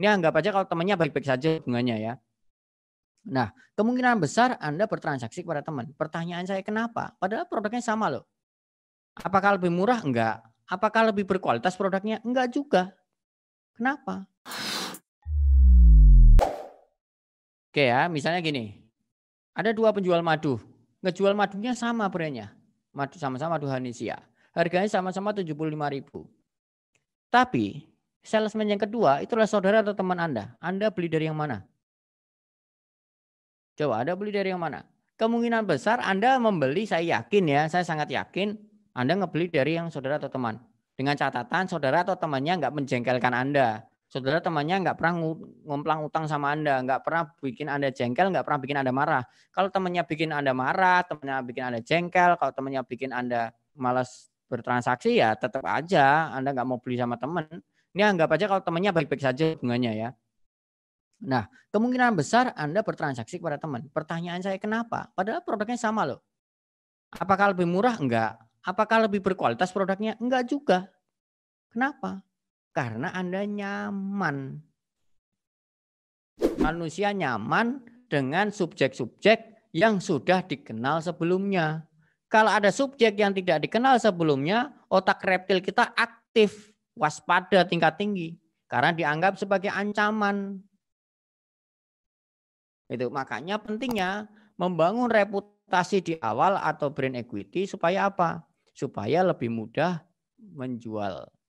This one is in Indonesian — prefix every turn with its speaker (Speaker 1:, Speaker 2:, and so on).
Speaker 1: Ini anggap aja kalau temannya baik-baik saja hubungannya ya. Nah, kemungkinan besar Anda bertransaksi kepada teman. Pertanyaan saya kenapa? Padahal produknya sama loh. Apakah lebih murah? Enggak. Apakah lebih berkualitas produknya? Enggak juga. Kenapa? Oke ya, misalnya gini. Ada dua penjual madu. Ngejual madunya sama brandnya. Madu sama-sama madu Indonesia. Ya. Harganya sama-sama lima ribu. Tapi salesman yang kedua itulah saudara atau teman Anda. Anda beli dari yang mana? Coba Anda beli dari yang mana? Kemungkinan besar Anda membeli, saya yakin ya, saya sangat yakin Anda ngebeli dari yang saudara atau teman. Dengan catatan saudara atau temannya nggak menjengkelkan Anda. Saudara temannya nggak pernah ngomplang utang sama Anda, nggak pernah bikin Anda jengkel, nggak pernah bikin Anda marah. Kalau temannya bikin Anda marah, temannya bikin Anda jengkel, kalau temannya bikin Anda malas bertransaksi ya tetap aja Anda nggak mau beli sama teman ini anggap aja kalau temannya baik-baik saja bunganya ya. Nah, kemungkinan besar Anda bertransaksi kepada teman. Pertanyaan saya kenapa? Padahal produknya sama loh. Apakah lebih murah? Enggak. Apakah lebih berkualitas produknya? Enggak juga. Kenapa? Karena Anda nyaman. Manusia nyaman dengan subjek-subjek yang sudah dikenal sebelumnya. Kalau ada subjek yang tidak dikenal sebelumnya, otak reptil kita aktif waspada tingkat tinggi karena dianggap sebagai ancaman. Itu makanya pentingnya membangun reputasi di awal atau brand equity supaya apa? Supaya lebih mudah menjual